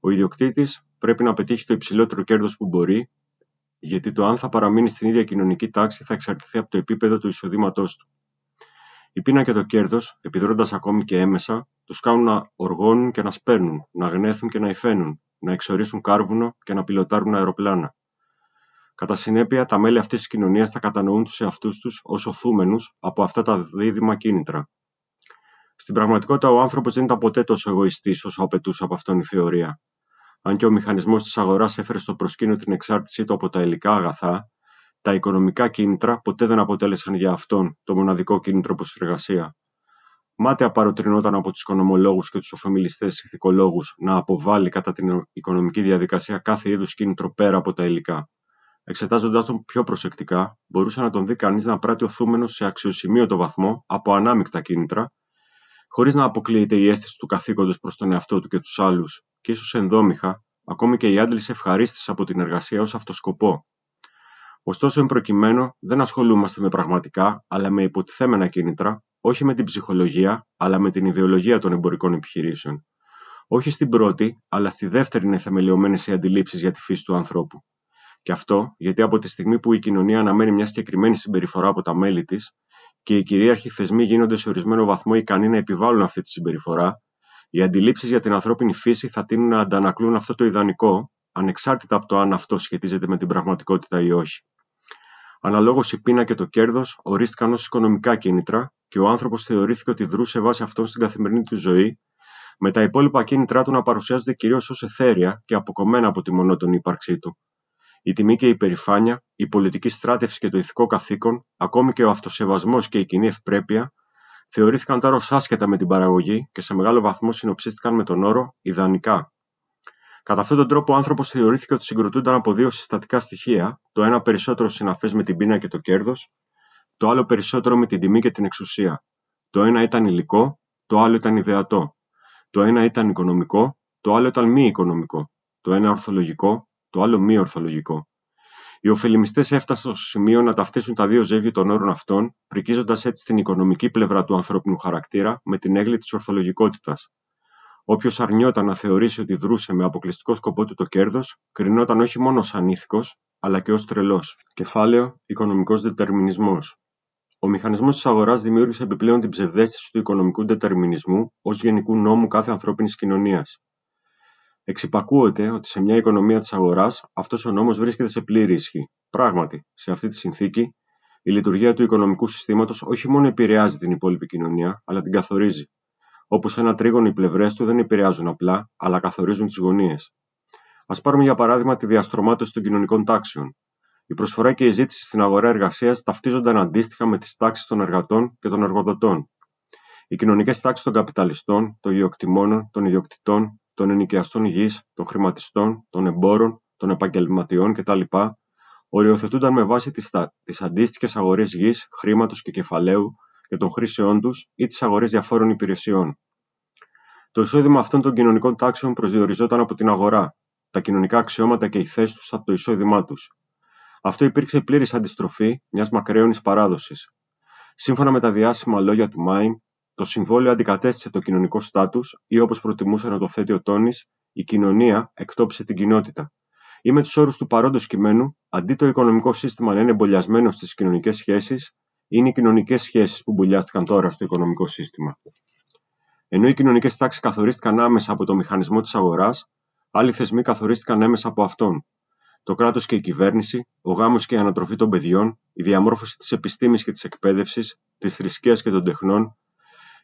A: Ο ιδιοκτήτης πρέπει να πετύχει το υψηλότερο κέρδος που μπορεί, γιατί το αν θα παραμείνει στην ίδια κοινωνική τάξη θα εξαρτηθεί από το επίπεδο του εισοδήματός του. Η πείνα και το κέρδος, επιδρώντα ακόμη και έμεσα, τους κάνουν να οργώνουν και να σπέρνουν, να γνέθουν και να υφαίνουν, να εξορίσουν κάρβουνο και να πιλωτάρουν αεροπλάνα. Κατά συνέπεια, τα μέλη αυτής της κοινωνίας θα κατανοούν τους εαυτούς τους ως οθούμενους από αυτά τα δίδυμα κίνητρα. Στην πραγματικότητα, ο άνθρωπος δεν ήταν ποτέ τόσο εγωιστής όσο απαιτούσε από αυτόν η θεωρία. Αν και ο μηχανισμός της αγοράς έφερε στο προσκήνιο την εξάρτησή του από τα υλικά αγαθά, τα οικονομικά κίνητρα ποτέ δεν αποτέλεσαν για αυτόν το μοναδικό κίνητρο προς εργασία. Μάταια παροτρινόταν από τους οικονομολόγους και τους οφεμιλιστέ ηθικολόγους να αποβάλει κατά την οικονομική διαδικασία κάθε είδους κίνητρο πέρα από τα υλικά. Εξετάζοντας τον πιο προσεκτικά, μπορούσε να τον δει κανείς να πράττει οθούμενος σε αξιοσημείωτο βαθμό από ανάμεικτα κίνητρα, χωρίς να αποκλείεται η αίσθηση του καθήκοντος προς τον εαυτό του και τους άλλους, και ίσως ενδόμηχα, ακόμη και η άντληση ευχαρίστηση από την εργασία ως αυτοσκοπό, Ωστόσο, εν προκειμένου δεν ασχολούμαστε με πραγματικά αλλά με υποτιθέμενα κίνητρα, όχι με την ψυχολογία αλλά με την ιδεολογία των εμπορικών επιχειρήσεων. Όχι στην πρώτη, αλλά στη δεύτερη είναι θεμελιωμένες οι αντιλήψεις για τη φύση του ανθρώπου. Και αυτό γιατί από τη στιγμή που η κοινωνία αναμένει μια συγκεκριμένη συμπεριφορά από τα μέλη της και οι κυρίαρχοι θεσμοί γίνονται σε ορισμένο βαθμό ικανοί να επιβάλλουν αυτή τη συμπεριφορά, οι αντιλήψεις για την ανθρώπινη φύση θα τείνουν να αντανακλούν αυτό το ιδανικό, ανεξάρτητα από το αν αυτό σχετίζεται με την πραγματικότητα ή όχι. Αναλόγως η πείνα και το κέρδος ορίστηκαν ως οικονομικά κίνητρα και ο άνθρωπος θεωρήθηκε ότι δρούσε βάσει αυτών στην καθημερινή του ζωή, με τα υπόλοιπα κίνητρά του να παρουσιάζονται κυρίως ως εθέρια και αποκομμένα από τη μονότονη ύπαρξή του. Η τιμή και η υπερηφάνεια, η πολιτική στράτευση και το ηθικό καθήκον, ακόμη και ο αυτοσεβασμός και η κοινή ευπρέπεια, θεωρήθηκαν τώρα ω άσχετα με την παραγωγή και σε μεγάλο βαθμό συνοψίστηκαν με τον όρο ιδανικά. Κατά αυτόν τον τρόπο, ο άνθρωπος θεωρήθηκε ότι συγκροτούνταν από δύο συστατικά στοιχεία, το ένα περισσότερο συναφές με την πείνα και το κέρδος, το άλλο περισσότερο με την τιμή και την εξουσία. Το ένα ήταν υλικό, το άλλο ήταν ιδεατό. Το ένα ήταν οικονομικό, το άλλο ήταν μη οικονομικό. Το ένα ορθολογικό, το άλλο μη ορθολογικό. Οι ωφελημιστές έφτασαν στο σημείο να ταυτίσουν τα δύο ζεύγια των όρων αυτών, πρικίζοντας έτσι την οικονομική πλευρά του ανθρώπινου χαρακτήρα με την έγκλη της ορθολογικότητας, Όποιος αρνιόταν να θεωρήσει ότι δρούσε με αποκλειστικό σκοπό του το κέρδος, κρινόταν όχι μόνο σαν ανήθικο, αλλά και ως τρελός. Κεφάλαιο οικονομικός Δετερμινισμός. Ο μηχανισμός της αγοράς δημιούργησε επιπλέον την ψευδέστηση του οικονομικού δετερμινισμού ως γενικού νόμου κάθε ανθρώπινης κοινωνίας. Εξυπακούεται ότι σε μια οικονομία της αγοράς αυτός ο νόμος βρίσκεται σε πλήρη ισχύ. Πράγματι, σε αυτή τη συνθήκη, η λειτουργία του οικονομικού συστήματος όχι μόνο επηρεάζει την υπόλοιπη κοινωνία, αλλά την καθορίζει όπως ένα τρίγωνο οι πλευρές του δεν επηρεάζουν απλά, αλλά καθορίζουν τις γωνίες. Ας πάρουμε για παράδειγμα τη διαστρωμάτωση των κοινωνικών τάξεων. Η προσφορά και η ζήτηση στην αγορά εργασίας ταυτίζονταν αντίστοιχα με τις τάξεις των εργατών και των εργοδοτών. Οι κοινωνικές τάξεις των καπιταλιστών, των γεωκτημόνων, των ιδιοκτητών, των ενοικιαστών γη, των χρηματιστών, των εμπόρων, των επαγγελματιών κτλ. οριοθετούνταν με βάση τις αντίστοιχες αγορές γης, χρήματος και κεφαλαίου και των χρήσεών τους ή τις αγορές διαφόρων υπηρεσιών. Το εισόδημα αυτών των κοινωνικών τάξεων προσδιοριζόταν από την αγορά, τα κοινωνικά αξιώματα και οι θέσεις τους από το εισόδημά τους. Αυτό υπήρξε πλήρης αντιστροφή μιας μακραίωνης παράδοσης. Σύμφωνα με τα διάσημα λόγια του Μάιν, το συμβόλαιο αντικατέστησε το κοινωνικό στάτους ή όπως προτιμούσε να το θέτει ο Τόνης, η κοινωνία εκτόπισε την κοινότητα. Ή με τους όρους του παρόντος κειμένου, αντί το οικονομικό σύστημα να είναι εμπολιασμένο στις κοινωνικές σχέσεις, είναι οι κοινωνικές σχέσεις που μπουλιάστηκαν τώρα στο οικονομικό σύστημα. Ενώ οι κοινωνικές τάξεις καθορίστηκαν άμεσα από το μηχανισμό της αγοράς, άλλοι θεσμοί καθορίστηκαν έμεσα από αυτόν. Το κράτος και η κυβέρνηση, ο γάμος και η ανατροφή των παιδιών, η διαμόρφωση της επιστήμης και της εκπαίδευσης, της θρησκείας και των τεχνών,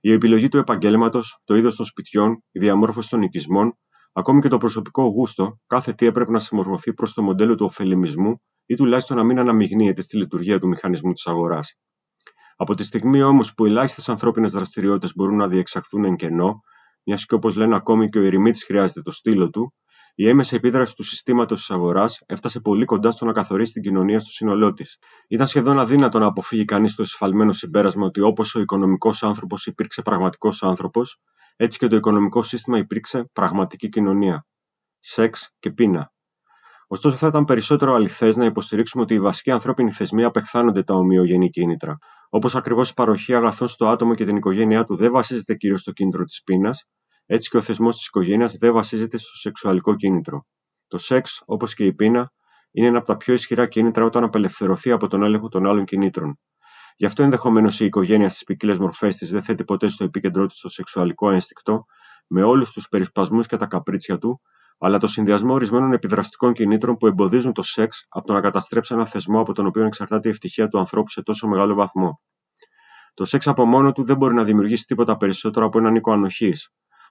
A: η επιλογή του επαγγέλματος, το είδος των σπιτιών, η διαμόρφωση των οικισμών, ακόμη και το προσωπικό γούστο, κάθε τι έπρεπε να συμμορφωθεί προς το μοντέλο του ωφελημισμού ή τουλάχιστον να μην αναμειγνύεται στη λειτουργία του μηχανισμού της αγοράς. Από τη στιγμή όμως που ελάχιστες ανθρώπινες δραστηριότητες μπορούν να διεξαχθούν εν κενό, μιας και όπως λένε ακόμη και ο ερημίτης χρειάζεται το στήλο του, η έμεση επίδραση του συστήματος της αγοράς έφτασε πολύ κοντά στο να καθορίσει την κοινωνία στο σύνολό της. Ήταν σχεδόν αδύνατο να αποφύγει κανείς το εσφαλμένο συμπέρασμα ότι όπως ο οικονομικός άνθρωπος υπήρξε πραγματικός άνθρωπος, έτσι και το οικονομικό σύστημα υπήρξε πραγματική κοινωνία. Σεξ και πείνα. Ωστόσο, θα ήταν περισσότερο αληθές να υποστηρίξουμε ότι οι βασικοί ανθρώπινοι θεσμοί απεχθάνονται τα ομοιογενή κίνητρα. Όπως ακριβώς η παροχή αγαθών στο άτομο και την οικογένειά του δεν βασίζεται κυρίως στο κίνητρο της πείνας, έτσι και ο θεσμός της οικογένειας δεν βασίζεται στο σεξουαλικό κίνητρο. Το σεξ, όπως και η πείνα, είναι ένα από τα πιο ισχυρά κίνητρα όταν απελευθερωθεί από τον έλεγχο των άλλων κινήτρων. Γι' αυτό ενδεχομένως η οικογένεια στις ποικίλες μορφές της δεν θέτει ποτέ στο επίκεντρό της το σεξουαλικό ένστικτο, με όλους τους περισπασμούς και τα καπρίτσια του, αλλά το συνδυασμό ορισμένων επιδραστικών κινήτρων που εμποδίζουν το σεξ από το να καταστρέψει ένα θεσμό από τον οποίο εξαρτάται η ευτυχία του ανθρώπου σε τόσο μεγάλο βαθμό. Το σεξ από μόνο του δεν μπορεί να δημιουργήσει τίποτα περισσότερο από έναν οίκο ανοχής,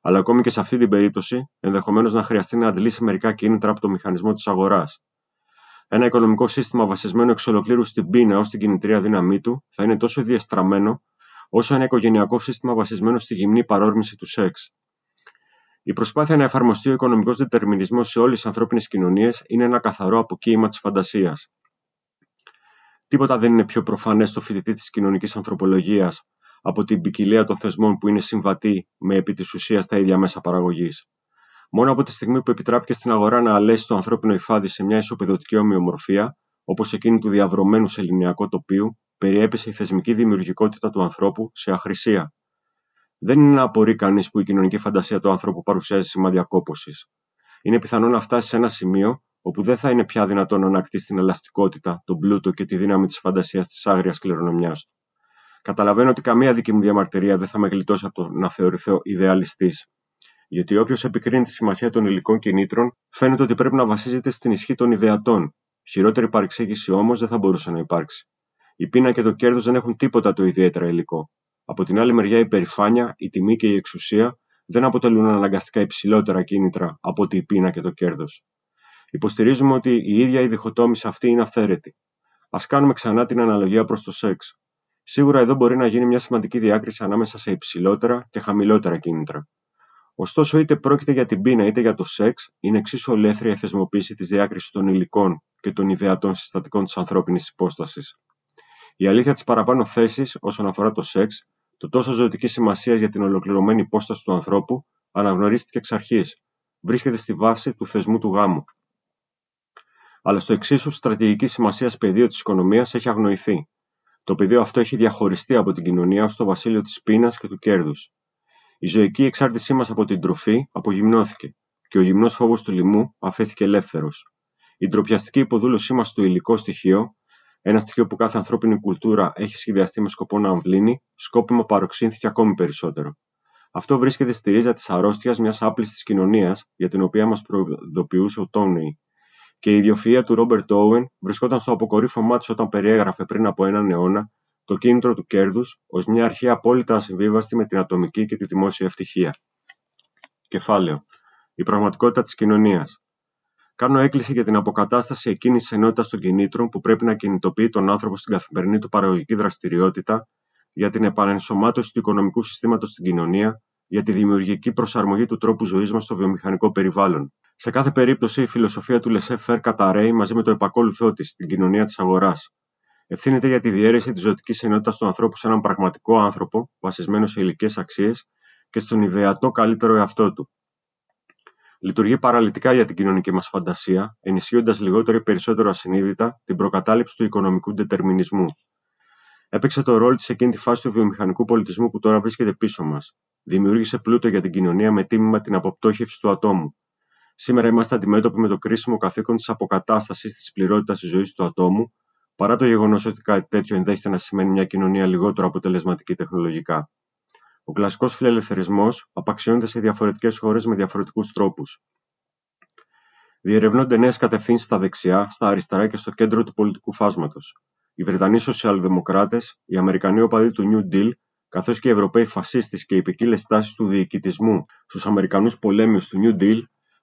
A: αλλά ακόμη και σε αυτή την περίπτωση ενδεχομένως να χρειαστεί να αντλήσει μερικά κίνητρα από το μηχανισμό της αγοράς. Ένα οικονομικό σύστημα βασισμένο εξ ολοκλήρου στην πείνα ω την κινητρία δύναμή του θα είναι τόσο διεστραμμένο, όσο ένα οικογενειακό σύστημα βασισμένο στη γυμνή παρόρμηση του σεξ. Η προσπάθεια να εφαρμοστεί ο οικονομικός δετερμινισμό σε όλες τις ανθρώπινες κοινωνίες είναι ένα καθαρό αποκύημα της φαντασίας. Τίποτα δεν είναι πιο προφανές στο φοιτητή της κοινωνικής ανθρωπολογίας από την ποικιλία των θεσμών που είναι συμβατή με επί της ουσίας τα ίδια μέσα παραγωγής. Μόνο από τη στιγμή που επιτράπηκε στην αγορά να αλέσει το ανθρώπινο υφάδι σε μια ισοπεδωτική ομοιομορφία, όπως εκείνη του διαβρωμένου ελληνιακό τοπίου, περιέπεσε η θεσμική δημιουργικότητα του ανθρώπου σε αχρησία. Δεν είναι να απορρεί κανείς που η κοινωνική φαντασία του άνθρωπου παρουσιάζει σημάδια κόπωση. Είναι πιθανό να φτάσει σε ένα σημείο όπου δεν θα είναι πια δυνατόν να ανακτήσει την ελαστικότητα, τον πλούτο και τη δύναμη της φαντασίας της άγριας κληρονομιάς του. Καταλαβαίνω ότι καμία δική μου διαμαρτυρία δεν θα με γλιτώσει από το να θεωρηθώ ιδεαλιστής. Γιατί όποιος επικρίνει τη σημασία των υλικών κινήτρων φαίνεται ότι πρέπει να βασίζεται στην ισχύ των ιδεατών. Χειρότερη παρεξήγηση όμως δεν θα μπορούσε να υπάρξει. Η πείνα και το κέρδος δεν έχουν τίποτα το ιδιαίτερα υλικό. Από την άλλη μεριά, η περηφάνεια, η τιμή και η εξουσία δεν αποτελούν αναγκαστικά υψηλότερα κίνητρα από ότι η πείνα και το κέρδος. Υποστηρίζουμε ότι η ίδια η διχοτόμηση αυτή είναι αυθαίρετη. Ας κάνουμε ξανά την αναλογία προς το σεξ. Σίγουρα εδώ μπορεί να γίνει μια σημαντική διάκριση ανάμεσα σε υψηλότερα και χαμηλότερα κίνητρα. Ωστόσο, είτε πρόκειται για την πείνα είτε για το σεξ, είναι εξίσου ολέθρια η θεσμοποίηση της διάκρισης των υλικών και των ιδεατών συστατικών της ανθρώπινης υπόστασης. Η αλήθεια της παραπάνω θέσης όσον αφορά το σεξ, το τόσο ζωτική σημασία για την ολοκληρωμένη υπόσταση του ανθρώπου, αναγνωρίστηκε εξ αρχής. Βρίσκεται στη βάση του θεσμού του γάμου. Αλλά στο εξίσου στρατηγική σημασία πεδίο της οικονομίας έχει αγνοηθεί. Το πεδίο αυτό έχει διαχωριστεί από την κοινωνία ως το βασίλειο της πείνας και του κέρδους. Η ζωική εξάρτησή μας από την τροφή απογυμνώθηκε και ο γυμνός φόβος του λοιμού αφέθηκε ελεύθερος. Η ντροπιαστική υποδούλωσή μας στο υλικό στοιχείο ένα στοιχείο που κάθε ανθρώπινη κουλτούρα έχει σχεδιαστεί με σκοπό να αμβλύνει, σκόπιμα παροξύνθηκε ακόμη περισσότερο. Αυτό βρίσκεται στη ρίζα της αρρώστιας μιας άπληστη κοινωνίας για την οποία μας προειδοποιούσε ο Τόνι. Και η ιδιοφυα του Ρόμπερτ Όουεν βρισκόταν στο αποκορύφωμά της όταν περιέγραφε πριν από έναν αιώνα το κίνητρο του κέρδους ως μια αρχή απόλυτα ασυμβίβαστη με την ατομική και τη δημόσια ευτυχία. Κεφάλαιο. Η πραγματικότητα της κοινωνίας. Κάνω έκκληση για την αποκατάσταση εκείνης της ενότητας των κινήτρων που πρέπει να κινητοποιεί τον άνθρωπο στην καθημερινή του παραγωγική δραστηριότητα, για την επανενσωμάτωση του οικονομικού συστήματος στην κοινωνία, για τη δημιουργική προσαρμογή του τρόπου ζωής μας στο βιομηχανικό περιβάλλον. Σε κάθε περίπτωση, η φιλοσοφία του φέρ καταραίει μαζί με το επακόλουθό της, την κοινωνία της αγοράς. Ευθύνεται για τη διαίρεση της ζωτικής ενότητας του ανθρώπου σε έναν πραγματικό άνθρωπο, βασισμένο σε ηλικέ αξίες και στον ιδεατό καλύτερο εαυτό του λειτουργεί παραλυτικά για την κοινωνική μας φαντασία, ενισχύοντας λιγότερο ή περισσότερο ασυνείδητα την προκατάληψη του οικονομικού ντετερμινισμού. Έπαιξε το ρόλο της εκείνη τη φάση του βιομηχανικού πολιτισμού που τώρα βρίσκεται πίσω μας. Δημιούργησε πλούτο για την κοινωνία με τίμημα την αποπτώχευση του ατόμου. Σήμερα είμαστε αντιμέτωποι με το κρίσιμο καθήκον της αποκατάστασης της πληρότητα της ζωής του ατόμου, παρά το γεγονός ότι κάτι τέτοιο ενδέχεται να σημαίνει μια κοινωνία λιγότερο αποτελεσματική τεχνολογικά. Ο κλασικός φιλελευθερισμός απαξιώνεται σε διαφορετικές χώρες με διαφορετικούς τρόπους. Διερευνούνται νέες κατευθύνσεις στα δεξιά, στα αριστερά και στο κέντρο του πολιτικού φάσματος. Οι Βρετανοί Σοσιαλδημοκράτες, οι Αμερικανοί οπαδοί του New Deal, καθώς και οι Ευρωπαίοι φασίστες και οι ποικίλες τάσεις του διοικητισμού στους Αμερικανούς πολέμιους του New Deal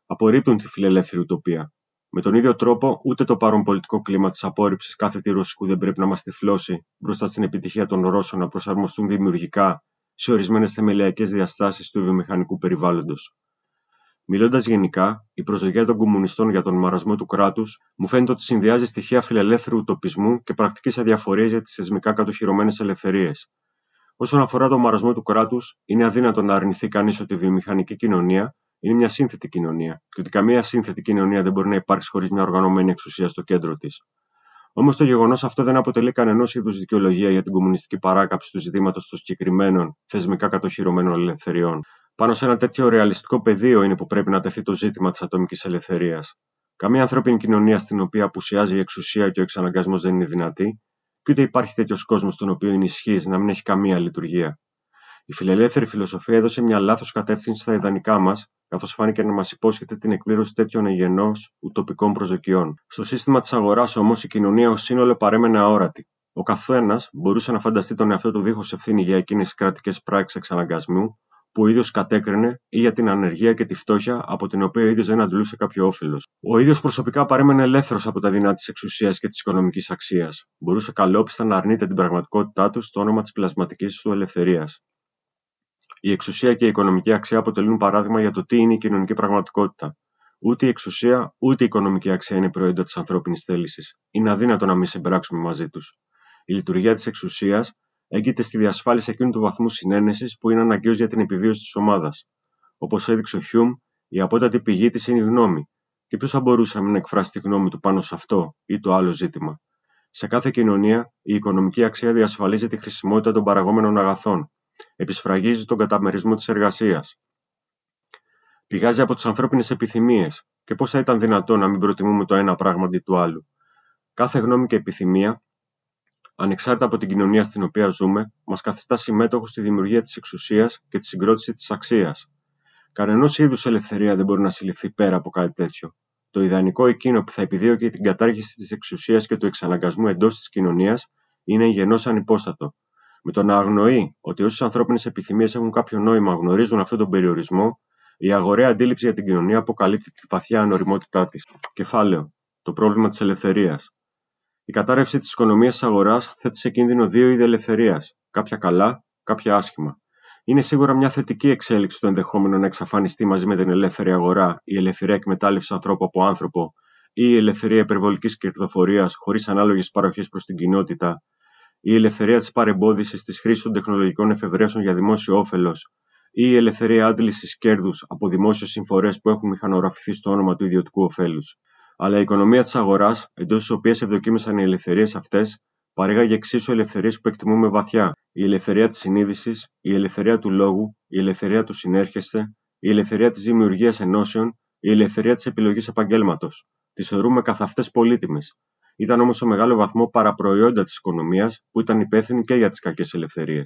A: απορρίπτουν τη φιλελεύθερη ουτοπία. Με τον ίδιο τρόπο, ούτε το παρόν πολιτικό κλίμα της απόρριψης κάθε τη ρωσικού δεν πρέπει να μας τυφλώσει μπροστά στην επιτυχία των Ρώσων να προσαρμοστούν δημιουργικά σε ορισμένες θεμελιακές διαστάσεις του βιομηχανικού περιβάλλοντος. Μιλώντας γενικά, η προσδοκία των κομμουνιστών για τον μαρασμό του κράτους μου φαίνεται ότι συνδυάζει στοιχεία φιλελεύθερου τοπισμού και πρακτική αδιαφορία για τις θεσμικά κατοχυρωμένες ελευθερίες. Όσον αφορά τον μαρασμό του κράτους, είναι αδύνατο να αρνηθεί κανείς ότι η βιομηχανική κοινωνία είναι μια σύνθετη κοινωνία και ότι καμία σύνθετη κοινωνία δεν μπορεί να υπάρξει χωρίς μια οργανωμένη εξουσία στο κέντρο της. Όμως το γεγονός αυτό δεν αποτελεί κανένα είδους δικαιολογία για την κομμουνιστική παράκαψη του ζητήματος των συγκεκριμένων θεσμικά κατοχυρωμένων ελευθεριών. Πάνω σε ένα τέτοιο ρεαλιστικό πεδίο είναι που πρέπει να τεθεί το ζήτημα της ατομικής ελευθερίας. Καμία ανθρώπινη κοινωνία στην οποία απουσιάζει η εξουσία και ο εξαναγκασμός δεν είναι δυνατή, και ούτε υπάρχει τέτοιος κόσμος στον οποίο ενισχύει να μην έχει καμία λειτουργία. Η φιλελεύθερη φιλοσοφία έδωσε μια λάθος κατεύθυνση στα ιδανικά μας, καθώς φάνηκε να μας υπόσχεται την εκπλήρωση τέτοιων εγενός ουτοπικών προσδοκιών. Στο σύστημα της αγοράς όμως η κοινωνία ως σύνολο παρέμενε αόρατη. Ο καθένας μπορούσε να φανταστεί τον εαυτό του δίχως ευθύνη για εκείνες τις κρατικές πράξεις εξαναγκασμού που ο ίδιος κατέκρινε ή για την ανεργία και τη φτώχεια από την οποία ο ίδιος δεν αντλούσε κάποιο όφελος. Ο ίδιος προσωπικά παρέμενε ελεύθερος από τα δεινά της εξουσίας και της οικονομικής αξίας. Μπορούσε καλόπιστα να αρνείται την πραγματικότητά του στο όνομα της πλασματικής του ελευθερίας. Η εξουσία και η οικονομική αξία αποτελούν παράδειγμα για το τι είναι η κοινωνική πραγματικότητα. Ούτε η εξουσία, ούτε η οικονομική αξία είναι προϊόντα της ανθρώπινης θέλησης. Είναι αδύνατο να μην συμπράξουμε μαζί τους. Η λειτουργία της εξουσίας έγκυται στη διασφάλιση εκείνου του βαθμού συνένεσης που είναι αναγκαίος για την επιβίωση της ομάδας. Όπως έδειξε ο Χιούμ, η απότατη πηγή της είναι η γνώμη. Και ποιος θα μπορούσε να μην εκφράσει τη γνώμη του πάνω σε αυτό ή το άλλο ζήτημα. Σε κάθε κοινωνία, η οικονομική αξία διασφαλίζει τη χρησιμότητα των παραγόμενων αγαθών, επισφραγίζει τον καταμερισμό της εργασίας. Πηγάζει από τις ανθρώπινες επιθυμίες και πώς θα ήταν δυνατό να μην προτιμούμε το ένα πράγμα αντί του άλλου. Κάθε γνώμη και επιθυμία, ανεξάρτητα από την κοινωνία στην οποία ζούμε, μας καθιστά συμμέτοχο στη δημιουργία της εξουσίας και τη συγκρότηση της αξίας. Κανενός είδους ελευθερία δεν μπορεί να συλληφθεί πέρα από κάτι τέτοιο. Το ιδανικό εκείνο που θα επιδίωκε την κατάργηση της εξουσίας και του εξαναγκασμού εντός της κοινωνίας είναι γενός ανυπόστατο, με το να αγνοεί ότι όσες ανθρώπινες επιθυμίες έχουν κάποιο νόημα γνωρίζουν αυτόν τον περιορισμό, η αγοραία αντίληψη για την κοινωνία αποκαλύπτει τη βαθιά ανοριμότητά της. Κεφάλαιο. Το πρόβλημα της ελευθερίας. Η κατάρρευση της οικονομίας της αγοράς θέτει σε κίνδυνο δύο είδη ελευθερίας, κάποια καλά, κάποια άσχημα. Είναι σίγουρα μια θετική εξέλιξη το ενδεχόμενο να εξαφανιστεί μαζί με την ελεύθερη αγορά η ελευθερία εκμετάλλευσης ανθρώπου από άνθρωπο ή η ελευθερία υπερβολικής κερδοφορίας χωρίς ανάλογες παροχές προς την κοινότητα η ελευθερία της παρεμπόδιση της χρήσης των τεχνολογικών εφευρέσεων για δημόσιο όφελος ή η ελευθερία άντλησης κέρδους από δημόσιες συμφορές που έχουν μηχανογραφηθεί στο όνομα του ιδιωτικού ωφέλους. Αλλά η οικονομία της αγοράς, εντός της οποίας ευδοκίμησαν οι ελευθερίες αυτές, παρήγαγε εξίσου ελευθερίες που εκτιμούμε βαθιά. Η ελευθερία της συνείδησης, η ελευθερία του λόγου, η ελευθερία του συνέρχεστε, η ελευθερία της δημιουργίας ενώσεων, η ελευθερία της επιλογής επαγγέλματος. Τις θεωρούμε καθ' αυτές πολύτιμες ήταν όμως σε μεγάλο βαθμό παραπροϊόντα της οικονομίας, που ήταν υπεύθυνη και για τις κακές ελευθερίες.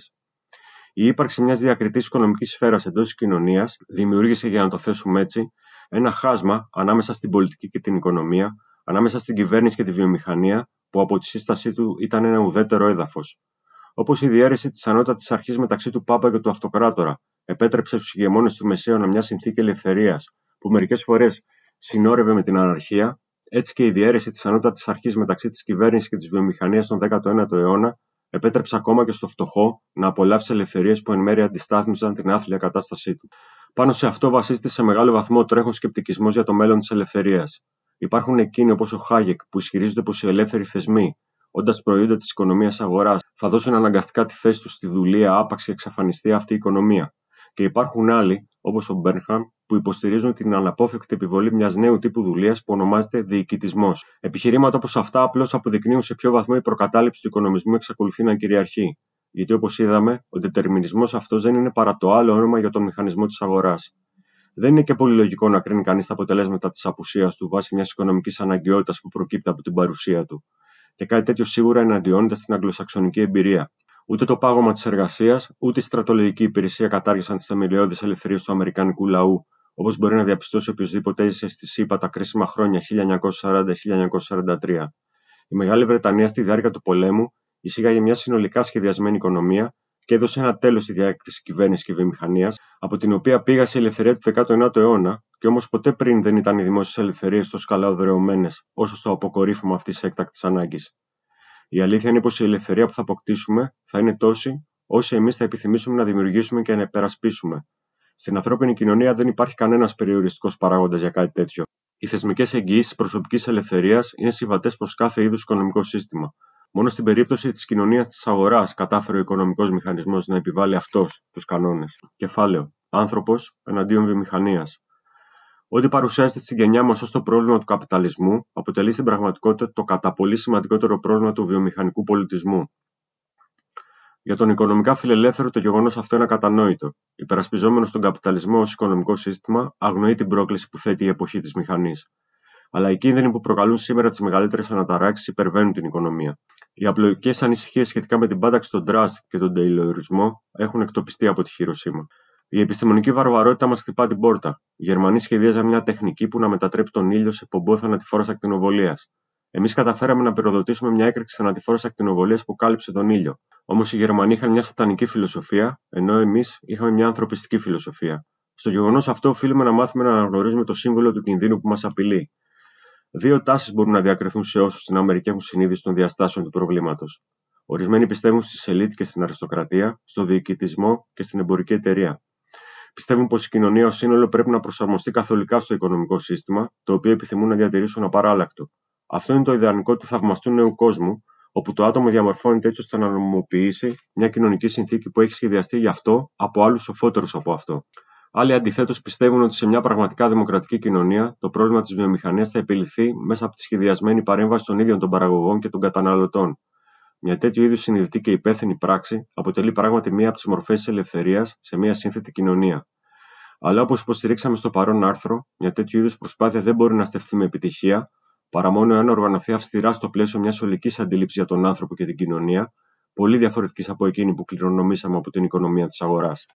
A: Η ύπαρξη μιας διακριτής οικονομικής σφαίρας εντός της κοινωνίας δημιούργησε, για να το θέσουμε έτσι, ένα χάσμα ανάμεσα στην πολιτική και την οικονομία, ανάμεσα στην κυβέρνηση και τη βιομηχανία, που από τη σύστασή του ήταν ένα ουδέτερο έδαφος. Όπως η διαίρεση της ανώτατης αρχής μεταξύ του Πάπα και του Αυτοκράτορα επέτρεψε στους ηγεμόνες του Μεσαίωνα μια συνθήκη ελευθερίας, που μερικές φορές συνόρευε με την αναρχία, έτσι και η διαίρεση της ανώτατης αρχής μεταξύ της κυβέρνησης και της βιομηχανίας τον 19ο αιώνα επέτρεψε ακόμα και στο φτωχό να απολαύσει ελευθερίες που εν μέρει αντιστάθμιζαν την άθλια κατάστασή του. Πάνω σε αυτό βασίζεται σε μεγάλο βαθμό ο τρέχον σκεπτικισμός για το μέλλον της ελευθερίας. Υπάρχουν εκείνοι όπως ο Χάγεκ που ισχυρίζονται πως οι ελεύθεροι θεσμοί, όντας προϊόντα της οικονομίας αγοράς, θα δώσουν αναγκαστικά τη θέση τους στη δουλεία άπαξ και εξαφανιστεί αυτή η οικονομία και υπάρχουν άλλοι, όπως ο Μπέρνχαμ, που υποστηρίζουν την αναπόφευκτη επιβολή μιας νέου τύπου δουλείας που ονομάζεται διοικητισμός. Επιχειρήματα όπως αυτά απλώς αποδεικνύουν σε ποιο βαθμό η προκατάληψη του οικονομισμού εξακολουθεί να κυριαρχεί. Γιατί όπως είδαμε, ο δετερμινισμό αυτός δεν είναι παρά το άλλο όνομα για τον μηχανισμό της αγοράς. Δεν είναι και πολύ λογικό να κρίνει κανείς τα αποτελέσματα της απουσίας του βάσει μιας οικονομικής αναγκαιότητας που προκύπτει από την παρουσία του. Και κάτι τέτοιο σίγουρα εναντιώνεται στην αγγλοσαξονική εμπειρία, Ούτε το πάγωμα της εργασίας, ούτε η στρατολογική υπηρεσία κατάργησαν τις θεμελιώδει ελευθερίες του Αμερικανικού λαού, όπως μπορεί να διαπιστώσει οποιοδήποτε έζησε στη ΣΥΠΑ τα κρίσιμα χρόνια 1940-1943. Η Μεγάλη Βρετανία στη διάρκεια του πολέμου εισήγαγε μια συνολικά σχεδιασμένη οικονομία και έδωσε ένα τέλος στη διάκριση κυβέρνησης και βιομηχανίας, από την οποία πήγασε η ελευθερία του 19ου αιώνα, και όμως ποτέ πριν δεν ήταν οι δημόσιες ελευθερίες τόσο καλά όσο στο αποκορύφωμα αυτής της έκτακτης ανάγκης. Η αλήθεια είναι πως η ελευθερία που θα αποκτήσουμε θα είναι τόση όσο εμείς θα επιθυμήσουμε να δημιουργήσουμε και να υπερασπίσουμε. Στην ανθρώπινη κοινωνία δεν υπάρχει κανένας περιοριστικός παράγοντας για κάτι τέτοιο. Οι θεσμικές εγγυήσεις προσωπικής ελευθερίας είναι συμβατές προς κάθε είδους οικονομικό σύστημα. Μόνο στην περίπτωση της κοινωνίας της αγοράς κατάφερε ο οικονομικός μηχανισμός να επιβάλλει αυτός τους κανόνες. Κεφάλαιο. Άνθρωπος εναντίον βιομηχανίας. Ό,τι παρουσιάζεται στην γενιά μας ως το πρόβλημα του καπιταλισμού, αποτελεί στην πραγματικότητα το κατά πολύ σημαντικότερο πρόβλημα του βιομηχανικού πολιτισμού. Για τον οικονομικά φιλελεύθερο, το γεγονός αυτό είναι ακατανόητο. Υπερασπιζόμενος τον καπιταλισμό ως οικονομικό σύστημα, αγνοεί την πρόκληση που θέτει η εποχή της μηχανής. Αλλά οι κίνδυνοι που προκαλούν σήμερα τις μεγαλύτερες αναταράξεις υπερβαίνουν την οικονομία. Οι απλοϊκές ανησυχίες σχετικά με την πάταξη των τραστ και τον τελειορισμό έχουν εκτοπιστεί από τη Χειροσύμα. Η επιστημονική βαρβαρότητα μας χτυπά την πόρτα. Οι Γερμανοί σχεδίαζαν μια τεχνική που να μετατρέπει τον ήλιο σε πομπό θανατηφόρας ακτινοβολίας. Εμείς καταφέραμε να πυροδοτήσουμε μια έκρηξη θανατηφόρας ακτινοβολίας που κάλυψε τον ήλιο. Όμως οι Γερμανοί είχαν μια σατανική φιλοσοφία, ενώ εμείς είχαμε μια ανθρωπιστική φιλοσοφία. Στο γεγονός αυτό οφείλουμε να μάθουμε να αναγνωρίζουμε το σύμβολο του κινδύνου που μας απειλεί. Δύο τάσεις μπορούν να διακριθούν σε όσους στην Αμερική έχουν συνείδηση των διαστάσεων του προβλήματος. Ορισμένοι πιστεύουν στι ελίτ και στην αριστοκρατία, στο διοικητισμό και στην εμπορική εταιρεία. Πιστεύουν πως η κοινωνία ως σύνολο πρέπει να προσαρμοστεί καθολικά στο οικονομικό σύστημα, το οποίο επιθυμούν να διατηρήσουν απαράλλακτο. Αυτό είναι το ιδανικό του θαυμαστού νέου κόσμου, όπου το άτομο διαμορφώνεται έτσι ώστε να νομιμοποιήσει μια κοινωνική συνθήκη που έχει σχεδιαστεί γι' αυτό από άλλους σοφότερους από αυτό. Άλλοι αντιθέτως πιστεύουν ότι σε μια πραγματικά δημοκρατική κοινωνία το πρόβλημα της βιομηχανίας θα επιληθεί μέσα από τη σχεδιασμένη παρέμβαση των ίδιων των παραγωγών και των καταναλωτών. Μια τέτοιου είδους συνειδητή και υπεύθυνη πράξη αποτελεί πράγματι μία από τις μορφές της ελευθερίας σε μία σύνθετη κοινωνία. Αλλά όπως υποστηρίξαμε στο παρόν άρθρο, μια τέτοιου είδους προσπάθεια δεν μπορεί να στεφθεί με επιτυχία παρά μόνο εάν οργανωθεί αυστηρά στο πλαίσιο μιας ολικής αντίληψης για τον άνθρωπο και την κοινωνία, πολύ διαφορετικής από εκείνη που κληρονομήσαμε από την οικονομία της αγοράς.